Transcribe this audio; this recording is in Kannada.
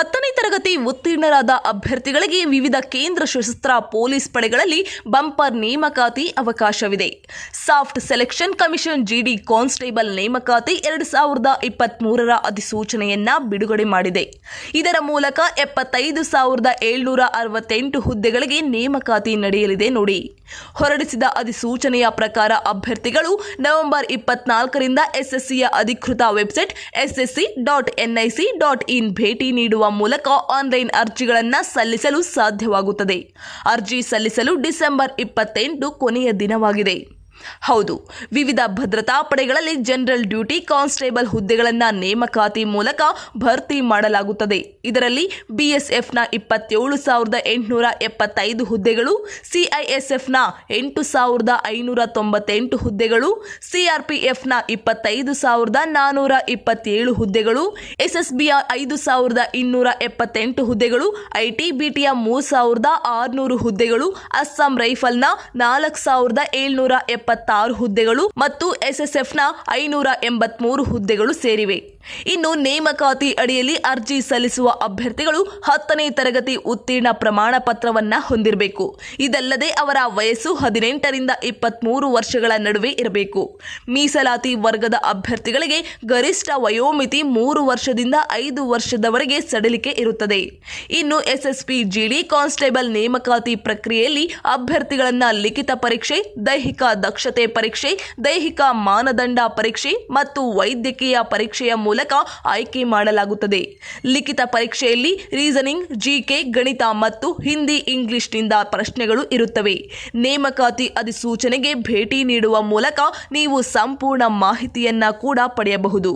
ಹತ್ತನೇ ತರಗತಿ ಉತ್ತೀರ್ಣರಾದ ಅಭ್ಯರ್ಥಿಗಳಿಗೆ ವಿವಿಧ ಕೇಂದ್ರ ಸಶಸ್ತ್ರ ಪೊಲೀಸ್ ಪಡೆಗಳಲ್ಲಿ ಬಂಪರ್ ನೇಮಕಾತಿ ಅವಕಾಶವಿದೆ soft selection commission GD constable ನೇಮಕಾತಿ ಎರಡು ಸಾವಿರದ ಇಪ್ಪತ್ತ್ಮೂರರ ಅಧಿಸೂಚನೆಯನ್ನ ಬಿಡುಗಡೆ ಮಾಡಿದೆ ಇದರ ಮೂಲಕ ಎಪ್ಪತ್ತೈದು ಸಾವಿರದ ಏಳ್ನೂರ ಅರವತ್ತೆಂಟು ಹುದ್ದೆಗಳಿಗೆ ನೇಮಕಾತಿ ನಡೆಯಲಿದೆ ನೋಡಿ ಹೊರಡಿಸಿದ ಅಧಿಸೂಚನೆಯ ಪ್ರಕಾರ ಅಭ್ಯರ್ಥಿಗಳು ನವೆಂಬರ್ ಇಪ್ಪತ್ನಾಲ್ಕರಿಂದ ಎಸ್ಎಸ್ಸಿಯ ಅಧಿಕೃತ website SSC dot NIC dot in ಭೇಟಿ ನೀಡುವ ಮೂಲಕ ಆನ್ಲೈನ್ ಅರ್ಜಿಗಳನ್ನು ಸಲ್ಲಿಸಲು ಸಾಧ್ಯವಾಗುತ್ತದೆ ಅರ್ಜಿ ಸಲ್ಲಿಸಲು ಡಿಸೆಂಬರ್ ಇಪ್ಪತ್ತೆಂಟು ಕೊನೆಯ ದಿನವಾಗಿದೆ ಹೌದು ವಿವಿಧ ಭದ್ರತಾ ಪಡೆಗಳಲ್ಲಿ ಜನರಲ್ ಡ್ಯೂಟಿ ಕಾನ್ಸ್ಟೇಬಲ್ ಹುದ್ದೆಗಳನ್ನು ನೇಮಕಾತಿ ಮೂಲಕ ಭರ್ತಿ ಮಾಡಲಾಗುತ್ತದೆ ಇದರಲ್ಲಿ ಬಿಎಸ್ಎಫ್ನ ಇಪ್ಪತ್ತೇಳು ಸಾವಿರದ ಎಂಟುನೂರ ಎಪ್ಪತ್ತೈದು ಹುದ್ದೆಗಳು ಸಿಐಎಸ್ಎಫ್ನ ಎಂಟು ಸಾವಿರದ ಐನೂರ ತೊಂಬತ್ತೆಂಟು ಹುದ್ದೆಗಳು ಸಿಆರ್ಪಿಎಫ್ನ ಇಪ್ಪತ್ತೈದು ಸಾವಿರದ ನಾನ್ನೂರ ಇಪ್ಪತ್ತೇಳು ಹುದ್ದೆಗಳು ಎಸ್ಎಸ್ಬಿಯ ಐದು ಸಾವಿರದ ಇನ್ನೂರ ಎಪ್ಪತ್ತೆಂಟು ಹುದ್ದೆಗಳು ಐಟಿ ಬಿಟಿಯ ಮೂರು ಸಾವಿರದ ಆರುನೂರು ಹುದ್ದೆಗಳು ಅಸ್ಸಾಂ ರೈಫಲ್ನ ನಾಲ್ಕು ಸಾವಿರದ ಏಳ್ನೂರ ಎಪ್ಪ ಎಪ್ಪತ್ತಾರು ಹುದ್ದೆಗಳು ಮತ್ತು ಎಸ್ಎಸ್ಎಫ್ನ ಐನೂರ ಎಂಬತ್ಮೂರು ಹುದ್ದೆಗಳು ಸೇರಿವೆ ಇನ್ನು ನೇಮಕಾತಿ ಅಡಿಯಲ್ಲಿ ಅರ್ಜಿ ಸಲ್ಲಿಸುವ ಅಭ್ಯರ್ಥಿಗಳು ಹತ್ತನೇ ತರಗತಿ ಉತ್ತೀರ್ಣ ಪ್ರಮಾಣ ಪತ್ರವನ್ನ ಹೊಂದಿರಬೇಕು ಇದಲ್ಲದೆ ಅವರ ವಯಸ್ಸು ಹದಿನೆಂಟರಿಂದ ಇಪ್ಪತ್ಮೂರು ವರ್ಷಗಳ ನಡುವೆ ಇರಬೇಕು ಮೀಸಲಾತಿ ವರ್ಗದ ಅಭ್ಯರ್ಥಿಗಳಿಗೆ ಗರಿಷ್ಠ ವಯೋಮಿತಿ ಮೂರು ವರ್ಷದಿಂದ ಐದು ವರ್ಷದವರೆಗೆ ಸಡಿಲಿಕೆ ಇರುತ್ತದೆ ಇನ್ನು ಎಸ್ಎಸ್ಪಿ ಜಿಡಿ ಕಾನ್ಸ್ಟೇಬಲ್ ನೇಮಕಾತಿ ಪ್ರಕ್ರಿಯೆಯಲ್ಲಿ ಅಭ್ಯರ್ಥಿಗಳನ್ನ ಲಿಖಿತ ಪರೀಕ್ಷೆ ದೈಹಿಕ ದಕ್ಷ ದಕ್ಷತೆ ಪರೀಕ್ಷೆ ದೈಹಿಕ ಮಾನದಂಡ ಪರೀಕ್ಷೆ ಮತ್ತು ವೈದ್ಯಕೀಯ ಪರೀಕ್ಷೆಯ ಮೂಲಕ ಆಯ್ಕೆ ಮಾಡಲಾಗುತ್ತದೆ ಲಿಖಿತ ಪರೀಕ್ಷೆಯಲ್ಲಿ ರೀಸನಿಂಗ್ ಜಿಕೆ ಗಣಿತ ಮತ್ತು ಹಿಂದಿ ಇಂಗ್ಲಿಷ್ನಿಂದ ಪ್ರಶ್ನೆಗಳು ಇರುತ್ತವೆ ನೇಮಕಾತಿ ಅಧಿಸೂಚನೆಗೆ ಭೇಟಿ ನೀಡುವ ಮೂಲಕ ನೀವು ಸಂಪೂರ್ಣ ಮಾಹಿತಿಯನ್ನ ಕೂಡ ಪಡೆಯಬಹುದು